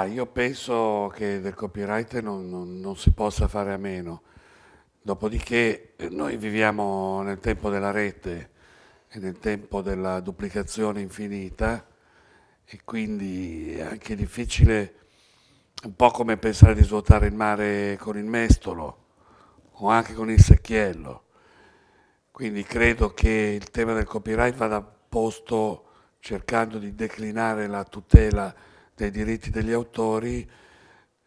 Ah, io penso che del copyright non, non, non, si possa fare a meno. Dopodiché eh, noi viviamo nel tempo della rete e nel tempo della duplicazione infinita e quindi è anche difficile, un po' come pensare di svuotare il mare con il mestolo o anche con il secchiello. Quindi credo che il tema del copyright vada posto cercando di declinare la tutela dei diritti degli autori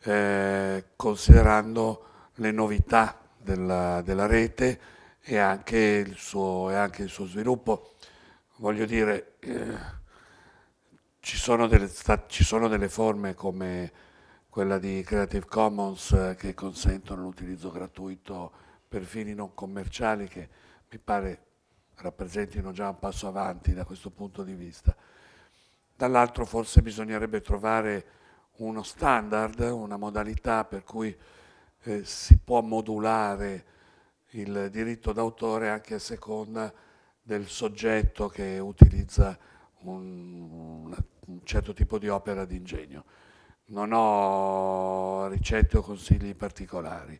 eh, considerando le novità della, della rete e anche, suo, e anche, il suo, sviluppo. Voglio dire, eh, ci, sono delle, sta, ci, sono delle, forme come quella di Creative Commons eh, che consentono l'utilizzo gratuito per fini non commerciali che mi pare rappresentino già un passo avanti da questo punto di vista dall'altro forse bisognerebbe trovare uno standard, una modalità per cui eh, si può modulare il diritto d'autore anche a seconda del soggetto che utilizza un, un certo tipo di opera di ingegno. Non ho ricette o consigli particolari.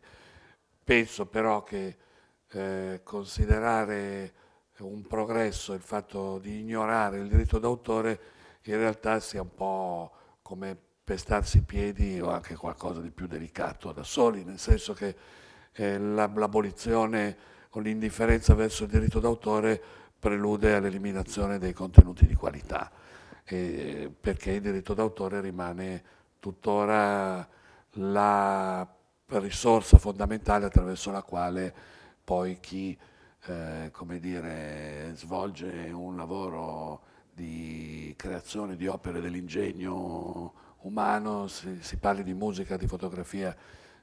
Penso però che eh, considerare un progresso il fatto di ignorare il diritto d'autore in realtà sia un po' come pestarsi i piedi o anche qualcosa di più delicato da soli, nel senso che eh, l'abolizione o l'indifferenza verso il diritto d'autore prelude all'eliminazione dei contenuti di qualità, eh, perché il diritto d'autore rimane tuttora la risorsa fondamentale attraverso la quale poi chi eh, come dire, svolge un lavoro di creazione di opere dell'ingegno umano, si, si parli di musica, di fotografia,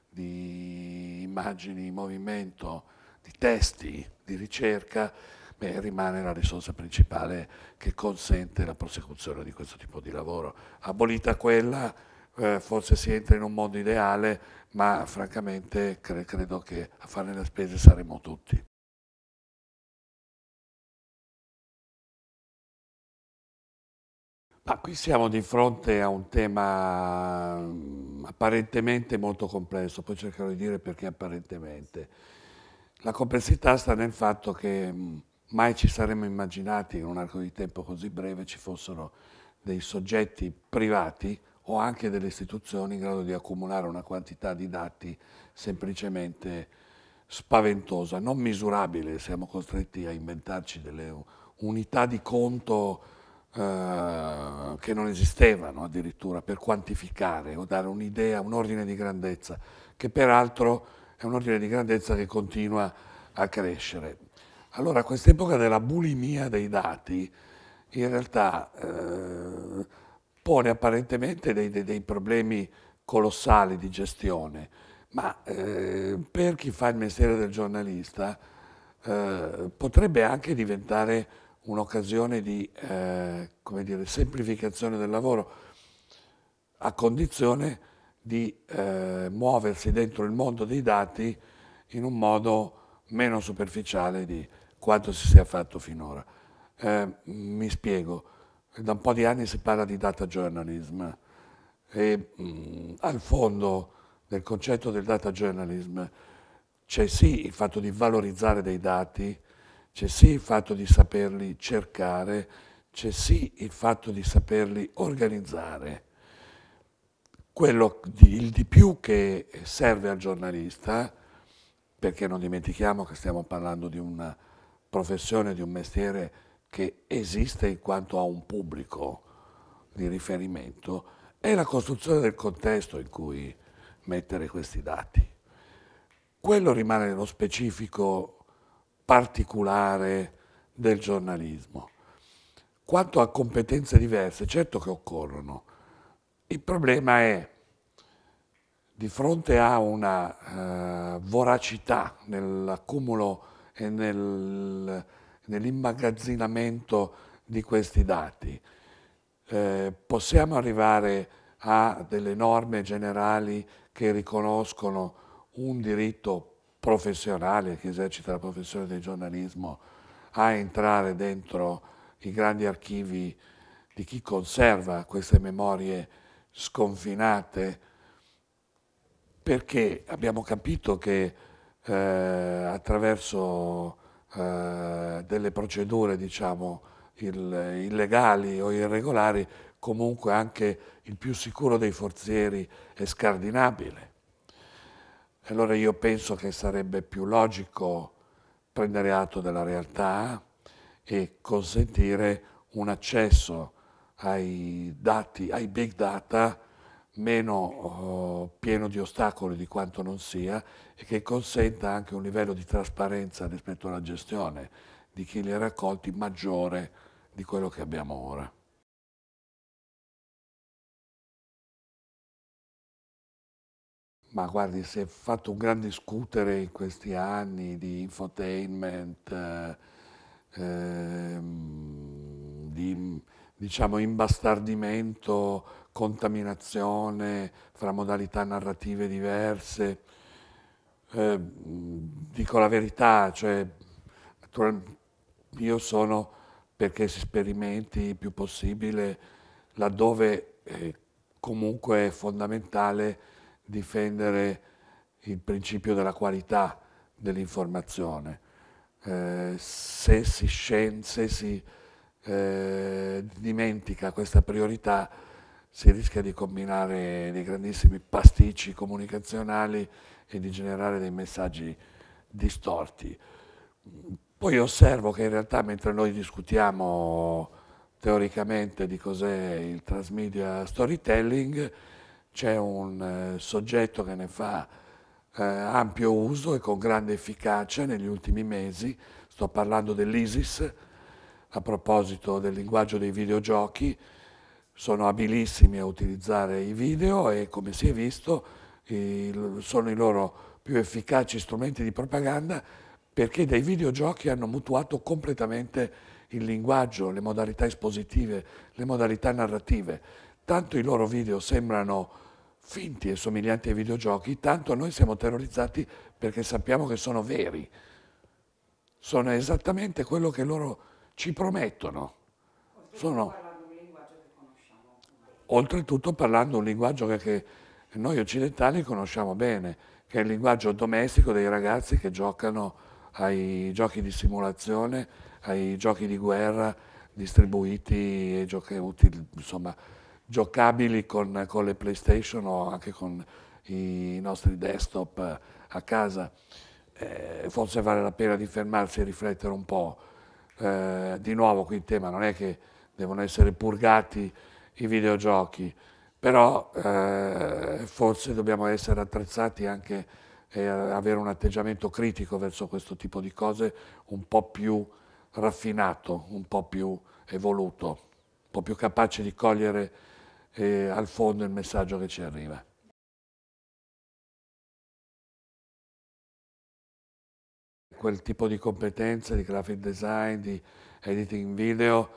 di immagini, in movimento, di testi, di ricerca, beh, rimane la risorsa principale che consente la prosecuzione di questo tipo di lavoro. Abolita quella, eh, forse si entra in un mondo ideale, ma francamente cre credo che a fare le spese saremo tutti. Ma ah, qui siamo di fronte a un tema mm, apparentemente molto complesso, poi cercherò di dire perché apparentemente. La complessità sta nel fatto che mm, mai ci saremmo immaginati in un arco di tempo così breve ci fossero dei soggetti privati o anche delle istituzioni in grado di accumulare una quantità di dati semplicemente spaventosa, non misurabile, siamo costretti a inventarci delle unità di conto eh, che non esistevano addirittura per quantificare o dare un'idea, un ordine di grandezza, che peraltro è un ordine di grandezza che continua a crescere. Allora quest'epoca della bulimia dei dati in realtà eh, pone apparentemente dei, dei, dei, problemi colossali di gestione, ma eh, per chi fa il mestiere del giornalista eh, potrebbe anche diventare un'occasione di eh, dire, semplificazione del lavoro, a condizione di eh, muoversi dentro il mondo dei dati in un modo meno superficiale di quanto si sia fatto finora. Eh, mi spiego, da un po' di anni si parla di data journalism e mh, mm, al fondo del concetto del data journalism c'è sì il fatto di valorizzare dei dati, c'è sì il fatto di saperli cercare, c'è sì il fatto di saperli organizzare. Quello di, il di più che serve al giornalista, perché non dimentichiamo che stiamo parlando di una professione, di un mestiere che esiste in quanto ha un pubblico di riferimento, è la costruzione del contesto in cui mettere questi dati. Quello rimane nello specifico particolare del giornalismo. Quanto a competenze diverse, certo che occorrono. Il problema è, di fronte a una eh, voracità nell'accumulo e nel, nell'immagazzinamento di questi dati, eh, possiamo arrivare a delle norme generali che riconoscono un diritto professionale che esercita la professione del giornalismo a entrare dentro i grandi archivi di chi conserva queste memorie sconfinate, perché abbiamo capito che eh, attraverso eh, delle procedure, diciamo, il, illegali o irregolari, comunque anche il più sicuro dei forzieri è scardinabile allora io penso che sarebbe più logico prendere atto della realtà e consentire un accesso ai dati, ai big data meno oh, pieno di ostacoli di quanto non sia e che consenta anche un livello di trasparenza rispetto alla gestione di chi li ha raccolti maggiore di quello che abbiamo ora. Ma guardi, si è fatto un gran discutere in questi anni di infotainment, eh, ehm, di diciamo, imbastardimento, contaminazione fra modalità narrative diverse. Eh, dico la verità, cioè, io sono perché si sperimenti il più possibile laddove eh, comunque è fondamentale difendere il principio della qualità dell'informazione. Eh, se si, se si eh, dimentica questa priorità si rischia di combinare dei grandissimi pasticci comunicazionali e di generare dei messaggi distorti. Poi osservo che in realtà mentre noi discutiamo teoricamente di cos'è il transmedia storytelling, c'è un eh, soggetto che ne fa eh, ampio uso e con grande efficacia negli ultimi mesi, sto parlando dell'ISIS, a proposito del linguaggio dei videogiochi, sono abilissimi a utilizzare i video e come si è visto il, sono i loro più efficaci strumenti di propaganda perché dei videogiochi hanno mutuato completamente il linguaggio, le modalità espositive, le modalità narrative. Tanto i loro video sembrano finti e somiglianti ai videogiochi, tanto noi siamo terrorizzati perché sappiamo che sono veri. Sono esattamente quello che loro ci promettono. Sono, oltretutto parlando un linguaggio che, noi occidentali conosciamo bene, che è il linguaggio domestico dei ragazzi che giocano ai giochi di simulazione, ai giochi di guerra distribuiti e giochi utili, insomma, giocabili con, con le PlayStation o anche con i nostri desktop eh, a casa. Eh, forse vale la pena di fermarsi e riflettere un po'. Eh, di nuovo qui il tema non è che devono essere purgati i videogiochi, però eh, forse dobbiamo essere attrezzati anche e eh, avere un atteggiamento critico verso questo tipo di cose un po' più raffinato, un po' più evoluto, un po' più capace di cogliere eh, al fondo il messaggio che ci arriva. Quel tipo di competenze di graphic design, di editing video,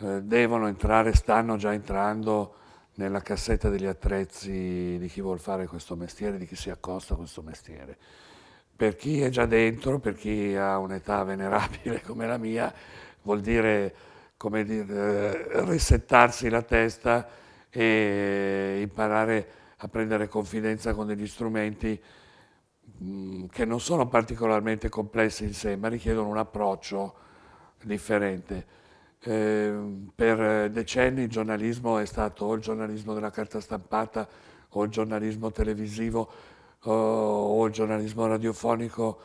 eh, devono entrare, stanno già entrando nella cassetta degli attrezzi di chi vuole fare questo mestiere, di chi si accosta a questo mestiere. Per chi è già dentro, per chi ha un'età venerabile come la mia, vuol dire, come dire, eh, risettarsi la testa e imparare a prendere confidenza con degli strumenti mm, che non sono particolarmente complessi in sé, ma richiedono un approccio differente. Eh, per decenni il giornalismo è stato o il giornalismo della carta stampata o il giornalismo televisivo o, o il giornalismo radiofonico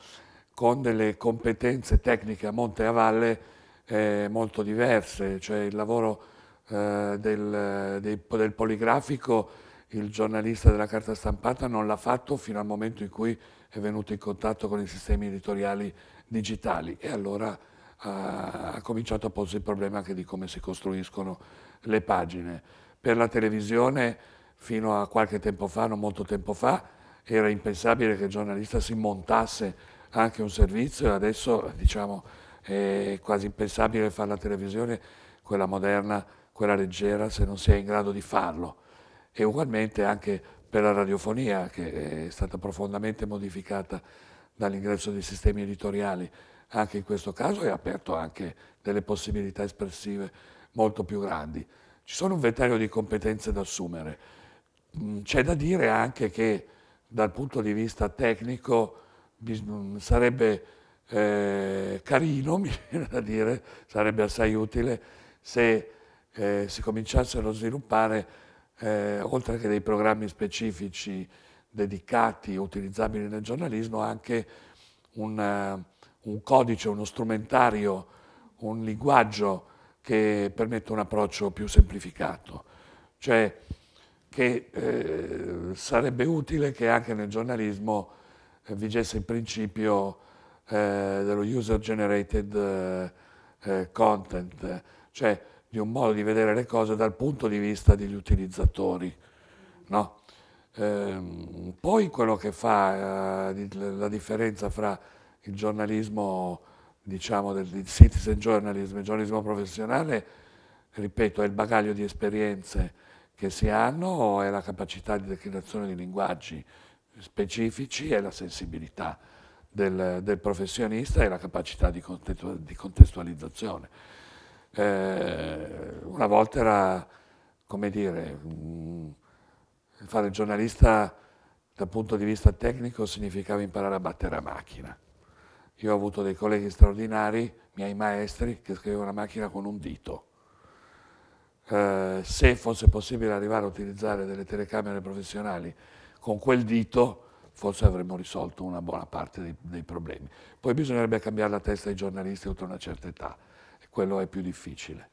con delle competenze tecniche a monte e a valle eh, molto diverse, cioè il lavoro eh, del, dei, del poligrafico il giornalista della carta stampata non l'ha fatto fino al momento in cui è venuto in contatto con i sistemi editoriali digitali e allora ha cominciato a porsi il problema anche di come si costruiscono le pagine. Per la televisione fino a qualche tempo fa, non molto tempo fa, era impensabile che il giornalista si montasse anche un servizio e adesso diciamo, è quasi impensabile fare la televisione, quella moderna, quella leggera se non si è in grado di farlo. E ugualmente anche per la radiofonia che è stata profondamente modificata dall'ingresso dei sistemi editoriali. Anche in questo caso è aperto anche delle possibilità espressive molto più grandi. Ci sono un ventaglio di competenze da assumere. Mm, c'è da dire anche che dal punto di vista tecnico mm, sarebbe eh, carino, mi viene da dire, sarebbe assai utile se che si cominciassero a sviluppare, eh, oltre che dei programmi specifici dedicati, utilizzabili nel giornalismo, anche un, eh, un codice, uno strumentario, un linguaggio che permette un approccio più semplificato. Cioè che eh, sarebbe utile che anche nel giornalismo eh, vigesse il principio eh, dello user generated eh, content, cioè di un modo di vedere le cose dal punto di vista degli utilizzatori. No? Ehm, poi quello che fa eh, la differenza fra il giornalismo, diciamo, del, il citizen journalism e il giornalismo professionale, ripeto, è il bagaglio di esperienze che si hanno, è la capacità di declinazione di linguaggi specifici e la sensibilità del, del professionista e la capacità di, contestualizzazione. Eh, una volta era, come dire, mm, fare il giornalista dal punto di vista tecnico significava imparare a battere a macchina. Io ho avuto dei colleghi straordinari, miei maestri, che scrivevano la macchina con un dito. Eh, se fosse possibile arrivare a utilizzare delle telecamere professionali con quel dito, forse avremmo risolto una buona parte dei, dei problemi. Poi bisognerebbe cambiare la testa ai giornalisti oltre una certa età quello è più difficile.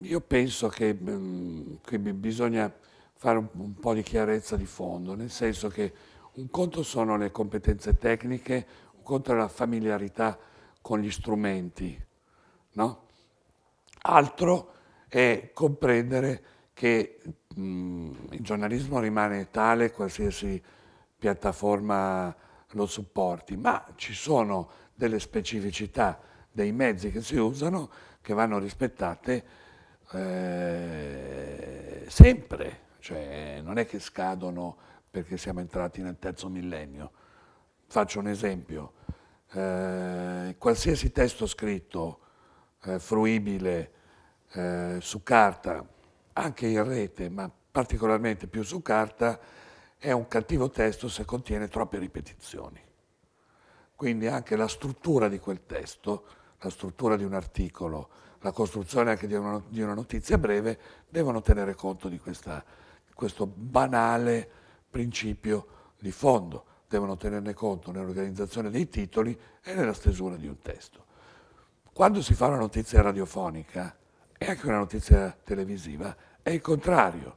Io penso che, mm, che, bisogna fare un, po' di chiarezza di fondo, nel senso che un conto sono le competenze tecniche, un conto è la familiarità con gli strumenti, no? Altro è comprendere che Mm, il giornalismo rimane tale qualsiasi piattaforma lo supporti, ma ci sono delle specificità dei mezzi che si usano che vanno rispettate eh, sempre, cioè, non è che scadono perché siamo entrati nel terzo millennio. Faccio un esempio, eh, qualsiasi testo scritto, eh, fruibile eh, su carta, anche in rete, ma particolarmente più su carta, è un cattivo testo se contiene troppe ripetizioni. Quindi anche la struttura di quel testo, la struttura di un articolo, la costruzione anche di una, notizia breve, devono tenere conto di questa, questo banale principio di fondo. Devono tenerne conto nell'organizzazione dei titoli e nella stesura di un testo. Quando si fa una notizia radiofonica, e anche una notizia televisiva, è il contrario,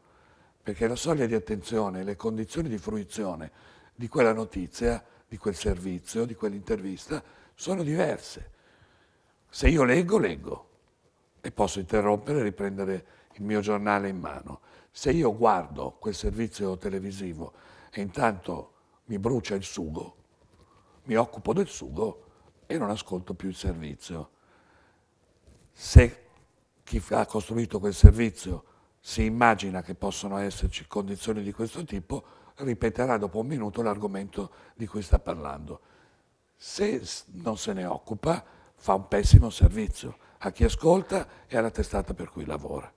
perché la soglia di attenzione, e le condizioni di fruizione di quella notizia, di quel servizio, di quell'intervista, sono diverse. Se io leggo, leggo e posso interrompere e riprendere il mio giornale in mano. Se io guardo quel servizio televisivo e intanto mi brucia il sugo, mi occupo del sugo e non ascolto più il servizio. Se chi ha costruito quel servizio si immagina che possono esserci condizioni di questo tipo, ripeterà dopo un minuto l'argomento di cui sta parlando. Se non se ne occupa, fa un pessimo servizio a chi ascolta e alla testata per cui lavora.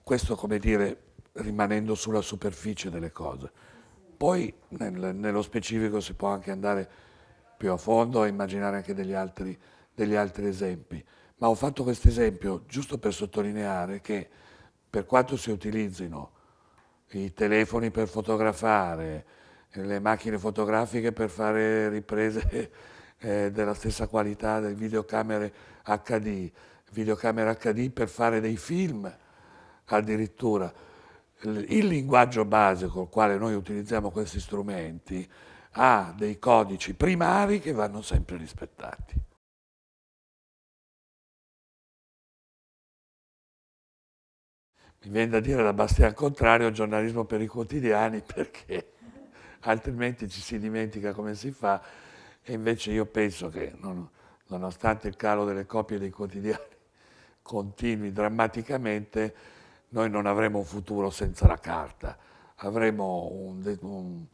Questo, come dire, rimanendo sulla superficie delle cose. Poi, nel, nello specifico, si può anche andare più a fondo e immaginare anche degli altri, degli altri esempi. Ma ho fatto questo esempio giusto per sottolineare che per quanto si utilizzino i telefoni per fotografare, le macchine fotografiche per fare riprese eh, della stessa qualità delle videocamere HD, videocamere HD per fare dei film addirittura. Il linguaggio base col quale noi utilizziamo questi strumenti ha dei codici primari che vanno sempre rispettati. mi viene da dire da Bastian Contrario, giornalismo per i quotidiani, perché altrimenti ci si dimentica come si fa e invece io penso che non, nonostante il calo delle copie dei quotidiani continui drammaticamente, noi non avremo un futuro senza la carta, avremo un, un,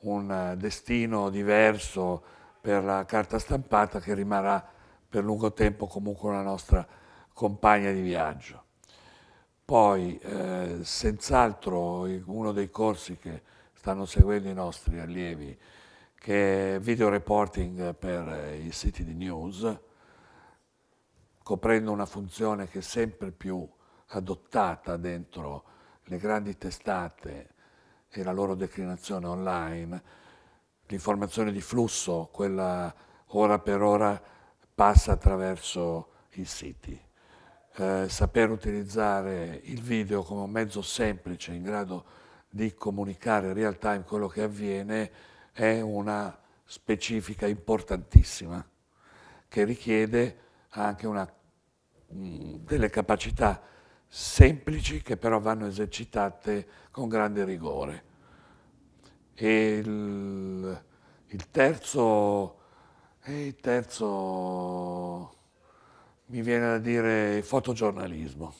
un eh, destino diverso per la carta stampata che rimarrà per lungo tempo comunque una nostra compagna di viaggio. Poi, eh, senz'altro, uno dei corsi che stanno seguendo i nostri allievi, che è video reporting per eh, i siti di news, coprendo una funzione che è sempre più adottata dentro le grandi testate e la loro declinazione online, l'informazione di flusso, quella ora per ora passa attraverso i siti eh, saper utilizzare il video come un mezzo semplice in grado di comunicare in real time quello che avviene è una specifica importantissima che richiede anche una, mh, mm, delle capacità semplici che però vanno esercitate con grande rigore. Il, il, terzo, eh, il terzo mi viene da dire fotogiornalismo,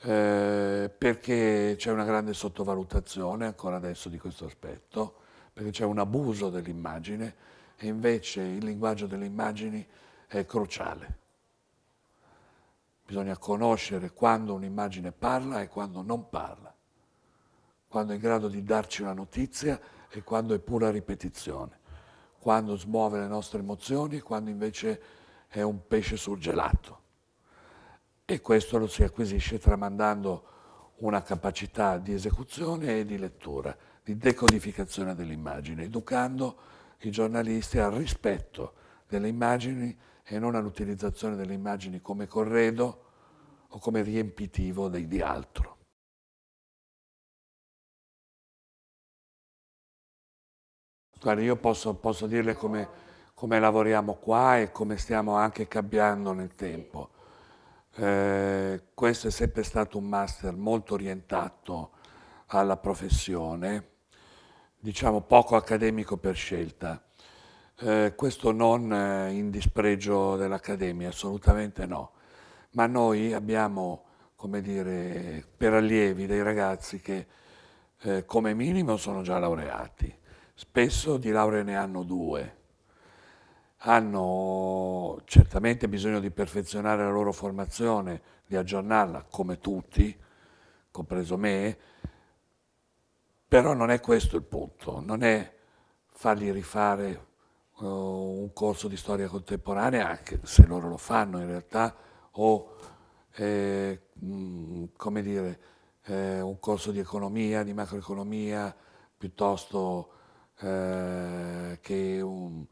eh, perché c'è una grande sottovalutazione ancora adesso di questo aspetto, perché c'è un abuso dell'immagine e invece il linguaggio delle immagini è cruciale. Bisogna conoscere quando un'immagine parla e quando non parla, quando è in grado di darci una notizia e quando è pura ripetizione quando smuove le nostre emozioni, quando invece è un pesce surgelato. E questo lo si acquisisce tramandando una capacità di esecuzione e di lettura, di decodificazione dell'immagine, educando i giornalisti al rispetto delle immagini e non all'utilizzazione delle immagini come corredo o come riempitivo di altro. Guarda, io posso, posso dirle come, come, lavoriamo qua e come stiamo anche cambiando nel tempo. Eh, questo è sempre stato un master molto orientato alla professione, diciamo poco accademico per scelta. Eh, questo non eh, in dispregio dell'Accademia, assolutamente no, ma noi abbiamo, come dire, per allievi dei ragazzi che eh, come minimo sono già laureati spesso di lauree ne hanno due, hanno certamente bisogno di perfezionare la loro formazione, di aggiornarla come tutti, compreso me, però non è questo il punto, non è fargli rifare uh, un corso di storia contemporanea, anche se loro lo fanno in realtà, o eh, mh, mm, come dire, eh, un corso di economia, di macroeconomia, piuttosto eh, che, un,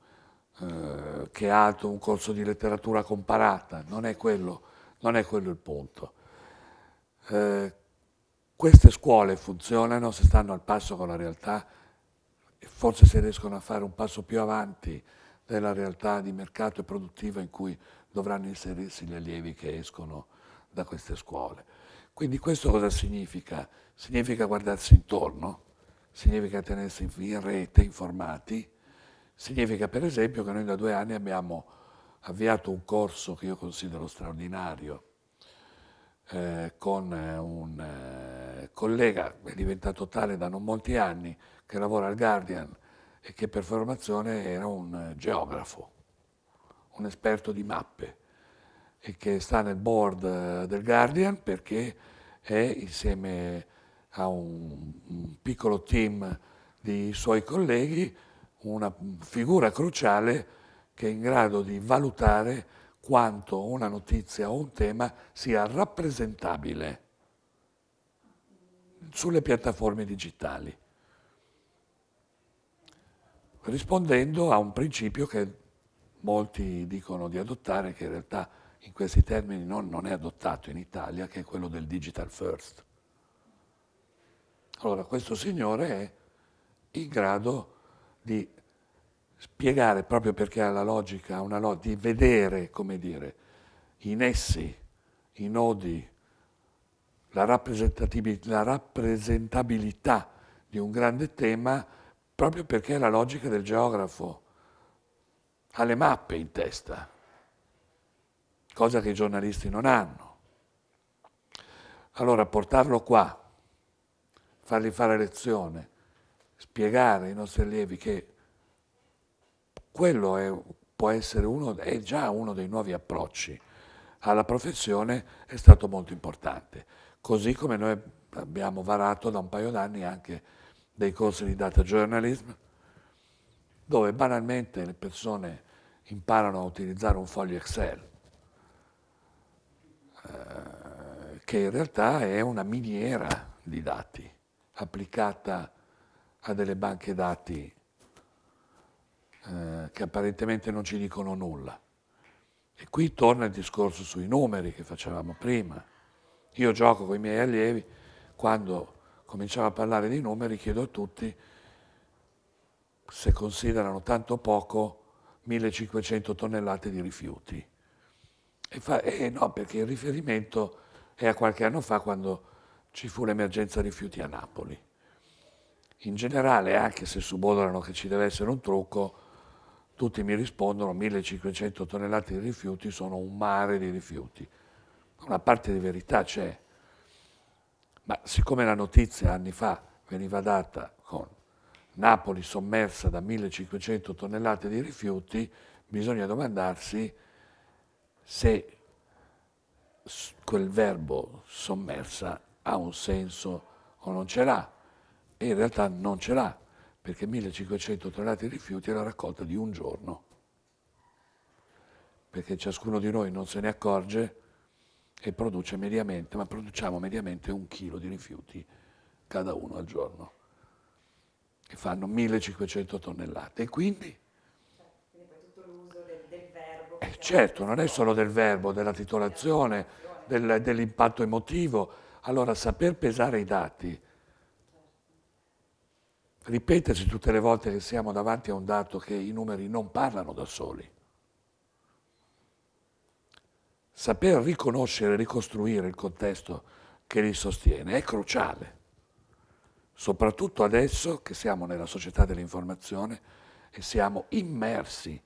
eh, che, ha un corso di letteratura comparata, non è quello, non è quello il punto. Eh, queste scuole funzionano se stanno al passo con la realtà forse se riescono a fare un passo più avanti della realtà di mercato e produttiva in cui dovranno inserirsi gli allievi che escono da queste scuole. Quindi questo cosa significa? Significa guardarsi intorno, significa tenersi in rete, informati, significa per esempio che noi da due anni abbiamo avviato un corso che io considero straordinario eh, con eh, un eh, collega, è diventato tale da non molti anni, che lavora al Guardian e che per formazione era un eh, geografo, un esperto di mappe e che sta nel board eh, del Guardian perché è insieme a a un, un piccolo team di suoi colleghi una figura cruciale che è in grado di valutare quanto una notizia o un tema sia rappresentabile sulle piattaforme digitali, rispondendo a un principio che molti dicono di adottare, che in realtà in questi termini non, non è adottato in Italia, che è quello del digital first. Allora questo Signore è in grado di spiegare, proprio perché ha la logica, una log- di vedere, come dire, i nessi, i nodi, la, rappresentabilità, la rappresentabilità di un grande tema, proprio perché ha la logica del geografo, ha le mappe in testa, cosa che i giornalisti non hanno. Allora portarlo qua, fargli fare lezione, spiegare ai nostri allievi che quello è, può essere uno, è già uno dei nuovi approcci alla professione è stato molto importante. Così come noi abbiamo varato da un paio d'anni anche dei corsi di data journalism, dove banalmente le persone imparano a utilizzare un foglio Excel, eh, che in realtà è una miniera di dati applicata a delle banche dati eh, che apparentemente non ci dicono nulla. E qui torna il discorso sui numeri che facevamo prima. Io gioco con i miei allievi, quando cominciamo a parlare di numeri chiedo a tutti se considerano tanto poco 1500 tonnellate di rifiuti. E fa, eh no, perché il riferimento è a qualche anno fa quando ci fu l'emergenza rifiuti a Napoli. In generale, anche se subodolano che ci deve essere un trucco, tutti mi rispondono 1500 tonnellate di rifiuti sono un mare di rifiuti. Una parte di verità c'è, ma siccome la notizia anni fa veniva data con Napoli sommersa da 1500 tonnellate di rifiuti, bisogna domandarsi se quel verbo sommersa ha un senso o non ce l'ha. E in realtà non ce l'ha, perché 1500 tonnellate di rifiuti è la raccolta di un giorno. Perché ciascuno di noi non se ne accorge e produce mediamente, ma produciamo mediamente un chilo di rifiuti cada uno al giorno, che fanno 1500 tonnellate. E quindi... Eh, certo, non è solo del verbo, della titolazione, del, dell'impatto emotivo, allora saper pesare i dati, ripetersi tutte le volte che siamo davanti a un dato che i numeri non parlano da soli. Saper riconoscere e ricostruire il contesto che li sostiene è cruciale, soprattutto adesso che siamo nella società dell'informazione e siamo immersi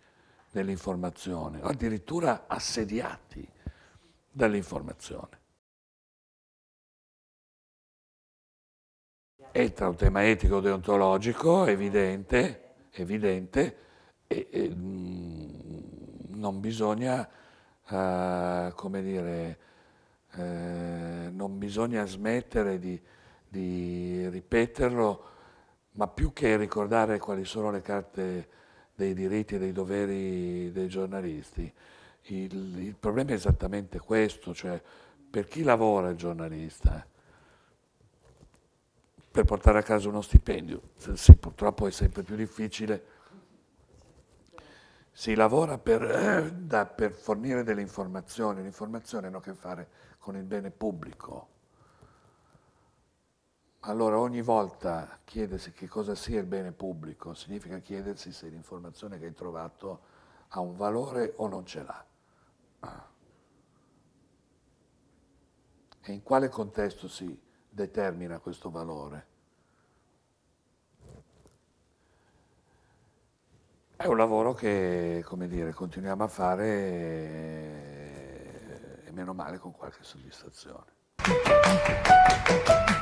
nell'informazione, addirittura assediati dall'informazione. Entra un tema etico deontologico, evidente, evidente e, e mm, non bisogna, uh, come dire, uh, non bisogna smettere di, di ripeterlo, ma più che ricordare quali sono le carte dei diritti e dei doveri dei giornalisti, il, il, problema è esattamente questo, cioè per chi lavora il giornalista, per portare a casa uno stipendio. Sì, purtroppo è sempre più difficile. Si lavora per, eh, da, per fornire delle informazioni, le informazioni hanno a che fare con il bene pubblico. Allora ogni volta chiedersi che cosa sia il bene pubblico significa chiedersi se l'informazione che hai trovato ha un valore o non ce l'ha. E in quale contesto si determina questo valore? È un lavoro che, come dire, continuiamo a fare eh, e, meno male con qualche soddisfazione.